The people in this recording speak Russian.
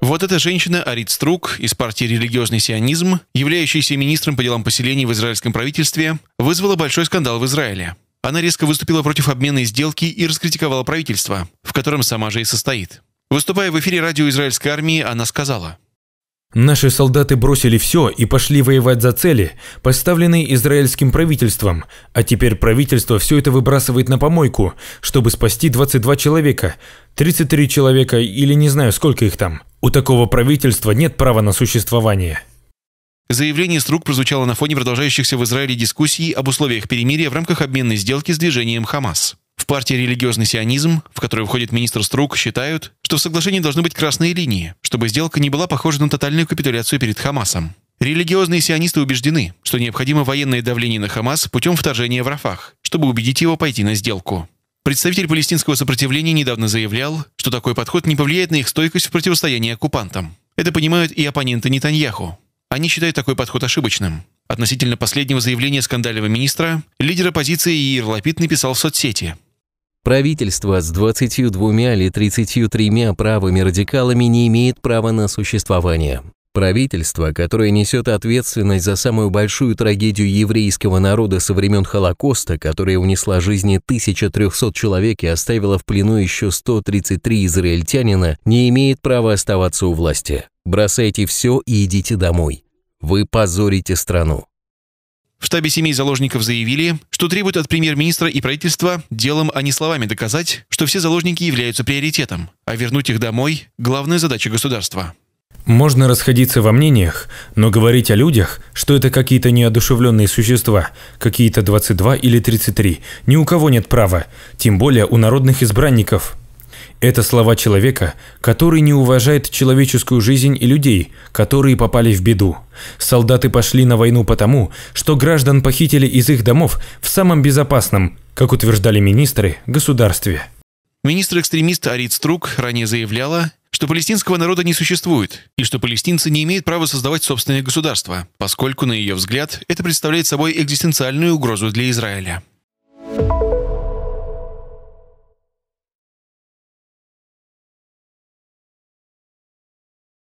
Вот эта женщина, Арит Струк, из партии «Религиозный сионизм», являющаяся министром по делам поселений в израильском правительстве, вызвала большой скандал в Израиле. Она резко выступила против обменной сделки и раскритиковала правительство, в котором сама же и состоит. Выступая в эфире радио израильской армии, она сказала – Наши солдаты бросили все и пошли воевать за цели, поставленные израильским правительством, а теперь правительство все это выбрасывает на помойку, чтобы спасти 22 человека, 33 человека или не знаю сколько их там. У такого правительства нет права на существование. Заявление Струк прозвучало на фоне продолжающихся в Израиле дискуссий об условиях перемирия в рамках обменной сделки с движением «Хамас». В партии «Религиозный сионизм», в которую входит министр Струк, считают, что в соглашении должны быть красные линии, чтобы сделка не была похожа на тотальную капитуляцию перед Хамасом. Религиозные сионисты убеждены, что необходимо военное давление на Хамас путем вторжения в Рафах, чтобы убедить его пойти на сделку. Представитель палестинского сопротивления недавно заявлял, что такой подход не повлияет на их стойкость в противостоянии оккупантам. Это понимают и оппоненты Нетаньяху. Они считают такой подход ошибочным. Относительно последнего заявления скандального министра, лидер оппозиции Иир Лапид написал в соцсети – Правительство с 22 или 33 правыми радикалами не имеет права на существование. Правительство, которое несет ответственность за самую большую трагедию еврейского народа со времен Холокоста, которая унесла жизни 1300 человек и оставила в плену еще 133 израильтянина, не имеет права оставаться у власти. Бросайте все и идите домой. Вы позорите страну. В штабе семей заложников заявили, что требуют от премьер-министра и правительства делом, а не словами доказать, что все заложники являются приоритетом, а вернуть их домой – главная задача государства. Можно расходиться во мнениях, но говорить о людях, что это какие-то неодушевленные существа, какие-то 22 или 33, ни у кого нет права, тем более у народных избранников – это слова человека, который не уважает человеческую жизнь и людей, которые попали в беду. Солдаты пошли на войну потому, что граждан похитили из их домов в самом безопасном, как утверждали министры, государстве. Министр-экстремист Арит Струк ранее заявляла, что палестинского народа не существует, и что палестинцы не имеют права создавать собственное государство, поскольку, на ее взгляд, это представляет собой экзистенциальную угрозу для Израиля.